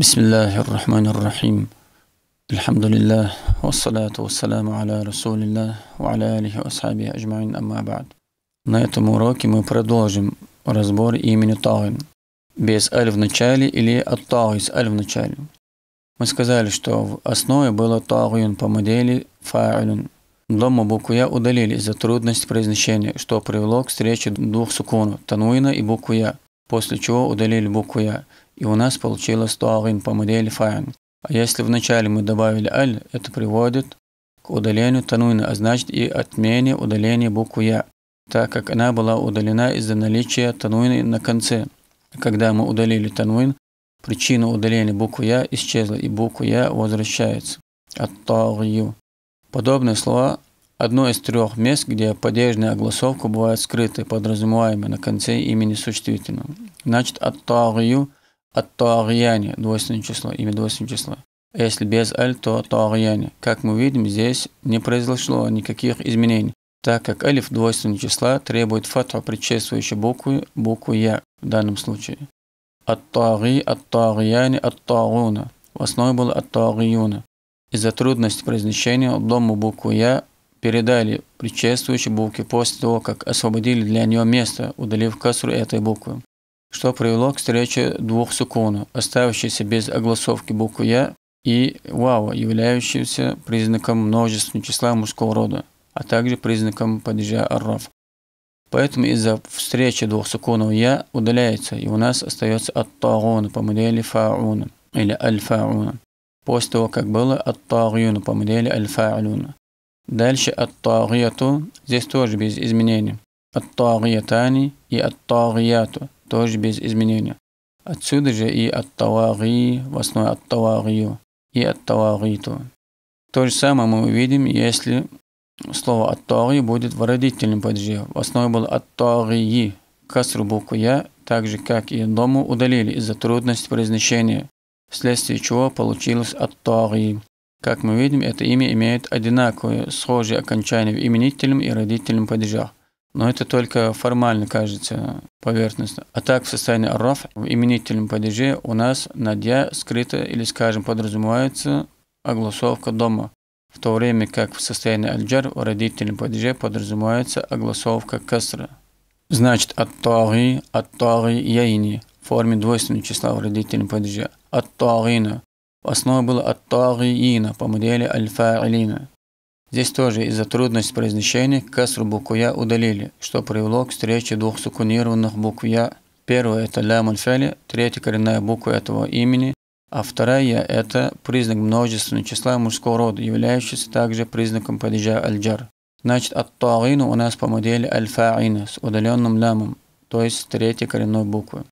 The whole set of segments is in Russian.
بسم الله الرحمن الرحيم الحمد لله والصلاة والسلام على رسول الله وعلى آله وأصحابه أجمعين أما بعد На этом уроке мы продолжим разбор имени Тауин без «аль» в начале или от «тауи» с «аль» в начале. Мы сказали, что в основе было «тауин» по модели «фа'илюн». Дома букву «я» удалили из-за трудности произношения, что привело к встрече двух суконов – «тануина» и букву «я», после чего удалили букву «я» и у нас получилось туагин по модели файн, А если вначале мы добавили аль, это приводит к удалению тануина, а значит и отмене удаления буквы я, так как она была удалена из-за наличия тануина на конце. Когда мы удалили тануин, причина удаления буквы я исчезла, и буква я возвращается. От тагью. Подобные слова одно из трех мест, где падежная огласовка бывает скрытой, подразумеваемой на конце имени существительного. Значит, от тагью – Ат-Туагьяни, двойственное число, имя двойственное число. если без аль, то Туагьяни. Как мы видим, здесь не произошло никаких изменений, так как алиф двойственное число требует фатва предшествующей буквы, букву Я в данном случае. Ат-Туагьи, Ат-Туагьяни, Ат-Туагуна. В основе было Ат-Туагьюна. Из-за трудности произношения дому букву Я передали предшествующей букве после того, как освободили для нее место, удалив касру этой буквы что привело к встрече двух суконов, оставшейся без огласовки буквы «я» и «вау», являющейся признаком множественного числа мужского рода, а также признаком падежа арраф. Поэтому из-за встречи двух суконов «я» удаляется, и у нас остается ат по модели «фа'ун» или аль после того, как было ат по модели аль Дальше ат здесь тоже без изменений. ат и ат тоже без изменения. Отсюда же и ат-таваги, в основе ат-тавагию и ат-тавагиту. То же самое мы увидим, если слово ат-таги будет в родительном падеже. В основе был ат-тагии, касру букву «я», так же как и дому удалили из-за трудности произношения, вследствие чего получилось ат-таги. Как мы видим, это имя имеет одинаковые, схожие окончания в именительном и родительном падежах. Но это только формально кажется поверхностно. А так в состоянии раф в именительном падеже у нас надя скрыта или, скажем, подразумевается огласовка дома, в то время как в состоянии альджар в родительном падеже подразумевается огласовка кастра. Значит, ат-таги, ат-таги яйни в форме двойственного числа в родительном падеже. Ат-тагина. Основа была ат-тагиина по модели аль-фа'илина. Здесь тоже из-за трудности произношения касру букву «я» удалили, что привело к встрече двух сукунированных букв «я». Первая – это лям третья коренная буква этого имени, а вторая – это признак множественного числа мужского рода, являющийся также признаком падежа альджар. Значит, от туагину у нас по модели аль с удаленным лямом, то есть с третьей коренной буквы.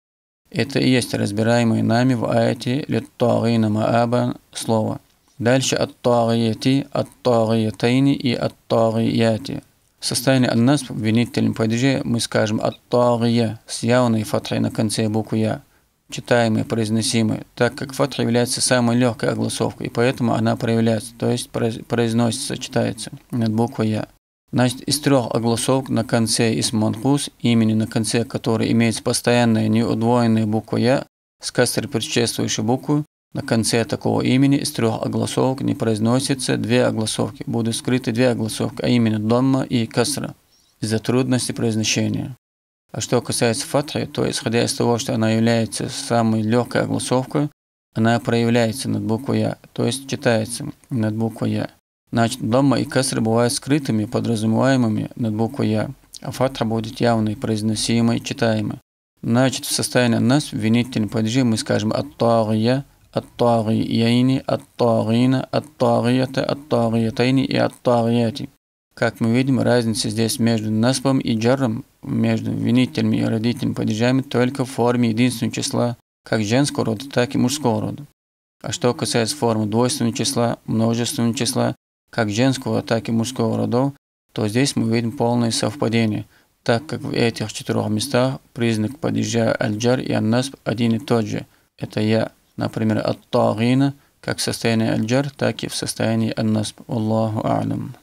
Это и есть разбираемое нами в аяте «лит туагина мааба» слово – Дальше «ат-тагияти», «ат-тагиятайни» и «ат-тагияти». В состоянии «ан-нас» в винительном падеже мы скажем «ат-тагия» с явной фатрой на конце буквы «я», читаемой, произносимой, так как фатра является самой легкой огласовкой, и поэтому она проявляется, то есть произносится, читается над буквой «я». Значит, из трех огласовок на конце «исманкус», имени на конце которой имеется постоянная неудвоенная буква «я», с кастер предшествующей буквы, на конце такого имени из трех огласовок не произносится две огласовки. Будут скрыты две огласовки, а именно Домма и Касра, из-за трудности произношения. А что касается фатхи, то исходя из того, что она является самой легкой огласовкой, она проявляется над буквой Я, то есть читается над буквой Я. Значит, Домма и Касра бывают скрытыми, подразумеваемыми над буквой Я, а фатха будет явной, произносимой, читаемой. Значит, в состоянии нас, винительной падежи, мы скажем «ат-тагия», الطاغيين الطاغين الطاغية الطاغيتين и الطاغيات. Как мы видим, разница здесь между наспом и джаром, между винителями и родительными падежами только в форме единственного числа, как женского рода, так и мужского рода. А что касается формы двойственного числа, множественного числа, как женского, так и мужского родов, то здесь мы видим полное совпадение, так как в этих четырех местах признак падежа аль-джар и ан-насб один и тот же. Это я Например, ат тагина, как в состоянии аль-джар, так и в состоянии ан насб Аллаху а'лам.